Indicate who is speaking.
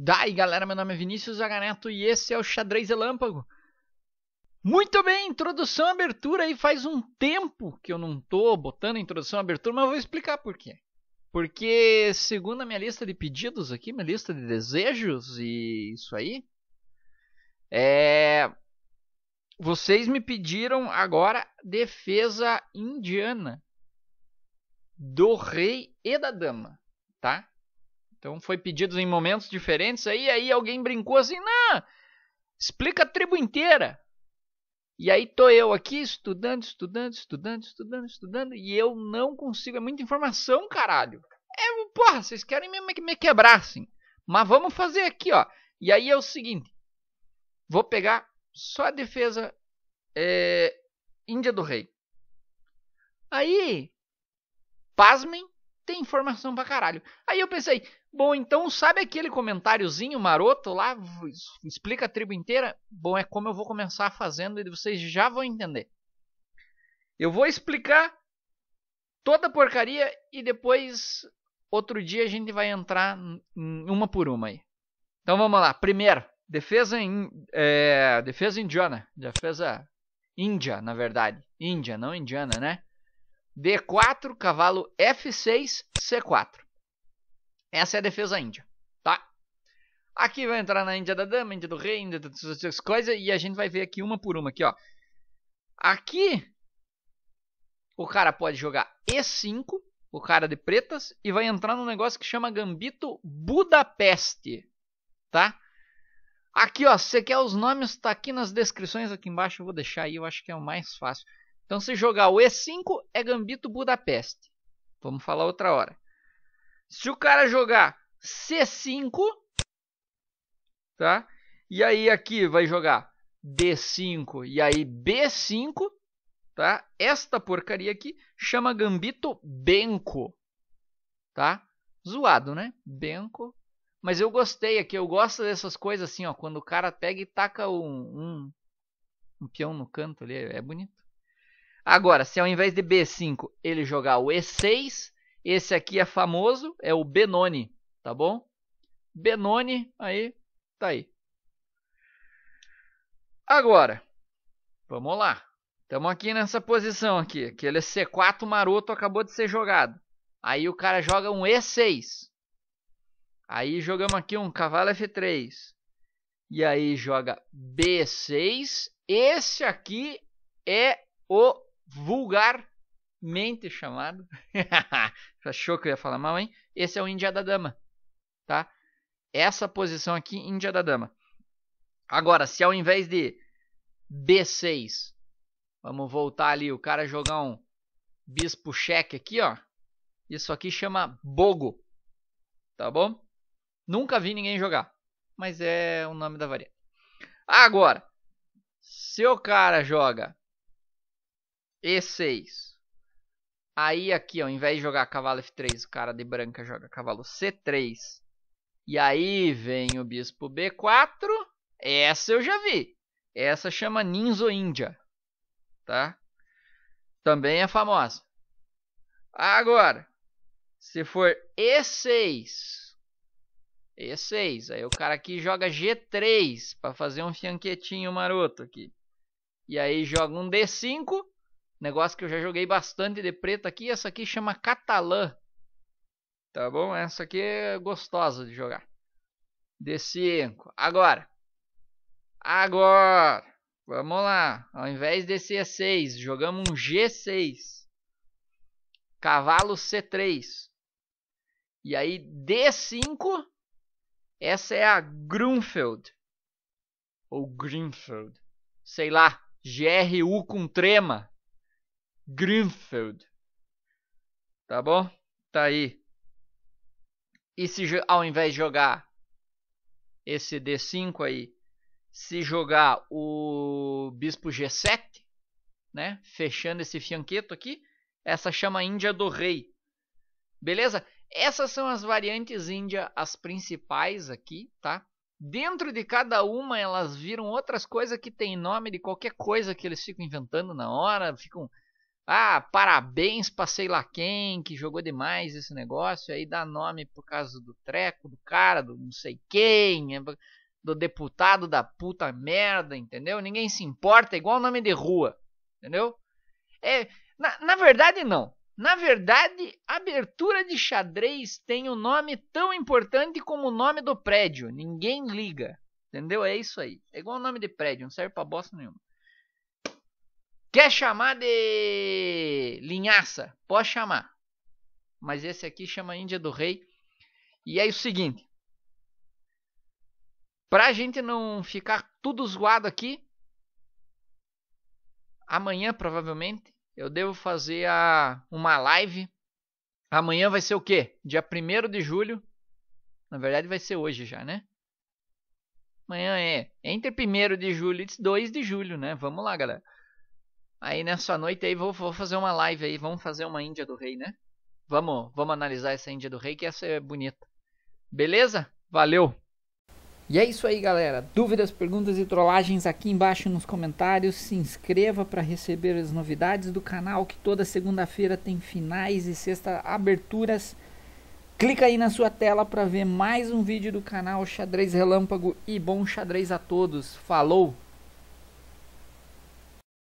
Speaker 1: Daí galera, meu nome é Vinícius Zaganeto e esse é o Xadrez Relâmpago. Muito bem, introdução, abertura aí faz um tempo que eu não tô botando introdução, abertura, mas eu vou explicar por quê. Porque segundo a minha lista de pedidos aqui, minha lista de desejos e isso aí, é vocês me pediram agora defesa indiana do rei e da dama, tá? Então foi pedidos em momentos diferentes aí, aí alguém brincou assim, não, explica a tribo inteira. E aí tô eu aqui estudando, estudando, estudando, estudando, estudando, e eu não consigo, é muita informação, caralho. É, porra, vocês querem me, me quebrar, assim. Mas vamos fazer aqui, ó. E aí é o seguinte, vou pegar só a defesa é, Índia do Rei. Aí, pasmem, tem informação pra caralho. Aí eu pensei, Bom, então sabe aquele comentáriozinho maroto lá? Explica a tribo inteira? Bom, é como eu vou começar fazendo e vocês já vão entender. Eu vou explicar toda a porcaria e depois outro dia a gente vai entrar uma por uma aí. Então vamos lá. Primeiro, defesa em é, defesa indiana, defesa índia, na verdade. Índia, não indiana, né? D4, cavalo F6, C4. Essa é a defesa índia, tá? Aqui vai entrar na Índia da Dama, Índia do Rei, Índia das coisas, e a gente vai ver aqui uma por uma aqui, ó. Aqui, o cara pode jogar E5, o cara de pretas, e vai entrar num negócio que chama Gambito Budapeste, tá? Aqui, ó, se você quer os nomes, tá aqui nas descrições, aqui embaixo eu vou deixar aí, eu acho que é o mais fácil. Então, se jogar o E5, é Gambito Budapeste. Vamos falar outra hora. Se o cara jogar C5, tá? E aí aqui vai jogar D5 e aí B5, tá? Esta porcaria aqui chama gambito Benko, tá? Zoado, né? Benko. Mas eu gostei aqui, eu gosto dessas coisas assim, ó, quando o cara pega e taca um, um, um peão no canto ali, é bonito. Agora, se ao invés de B5 ele jogar o E6, esse aqui é famoso, é o Benoni, tá bom? Benoni, aí, tá aí. Agora, vamos lá. Estamos aqui nessa posição aqui. Aquele C4 maroto acabou de ser jogado. Aí o cara joga um E6. Aí jogamos aqui um cavalo F3. E aí joga B6. Esse aqui é o vulgar mente chamado. Achou que eu ia falar mal, hein? Esse é o Índia da Dama, tá? Essa posição aqui, Índia da Dama. Agora, se ao invés de B6, vamos voltar ali, o cara jogar um bispo cheque aqui, ó. Isso aqui chama bogo, tá bom? Nunca vi ninguém jogar, mas é o nome da variante. Agora, se o cara joga E6, Aí aqui, ó, ao invés de jogar cavalo F3, o cara de branca joga cavalo C3. E aí vem o bispo B4. Essa eu já vi. Essa chama Ninzo Índia. Tá? Também é famosa. Agora, se for E6. E6. Aí o cara aqui joga G3 para fazer um fianquetinho maroto aqui. E aí joga um D5 Negócio que eu já joguei bastante de preto aqui. Essa aqui chama Catalã. Tá bom? Essa aqui é gostosa de jogar. D5. Agora. Agora. Vamos lá. Ao invés de C6, jogamos um G6. Cavalo C3. E aí D5. Essa é a Grunfeld. Ou grunfeld Sei lá. GRU com trema. Greenfield. Tá bom? Tá aí. E se ao invés de jogar esse D5 aí, se jogar o bispo G7, né? Fechando esse fianqueto aqui, essa chama Índia do Rei. Beleza? Essas são as variantes Índia, as principais aqui, tá? Dentro de cada uma, elas viram outras coisas que tem nome de qualquer coisa que eles ficam inventando na hora, ficam ah, parabéns pra sei lá quem que jogou demais esse negócio. Aí dá nome por causa do treco, do cara, do não sei quem, é do deputado da puta merda, entendeu? Ninguém se importa, é igual nome de rua, entendeu? É, na, na verdade, não. Na verdade, abertura de xadrez tem um nome tão importante como o nome do prédio. Ninguém liga. Entendeu? É isso aí. É igual o nome de prédio, não serve pra bosta nenhuma. Quer chamar de linhaça? Pode chamar. Mas esse aqui chama Índia do Rei. E é o seguinte. para a gente não ficar tudo zoado aqui, amanhã provavelmente eu devo fazer a, uma live. Amanhã vai ser o quê? Dia 1 de julho. Na verdade vai ser hoje já, né? Amanhã é entre 1 de julho e 2 de julho, né? Vamos lá, galera. Aí nessa noite aí vou, vou fazer uma live aí, vamos fazer uma Índia do Rei, né? Vamos, vamos analisar essa Índia do Rei que essa é bonita. Beleza? Valeu. E é isso aí, galera. Dúvidas, perguntas e trollagens aqui embaixo nos comentários. Se inscreva para receber as novidades do canal, que toda segunda-feira tem finais e sexta aberturas. Clica aí na sua tela para ver mais um vídeo do canal Xadrez Relâmpago e bom xadrez a todos. Falou!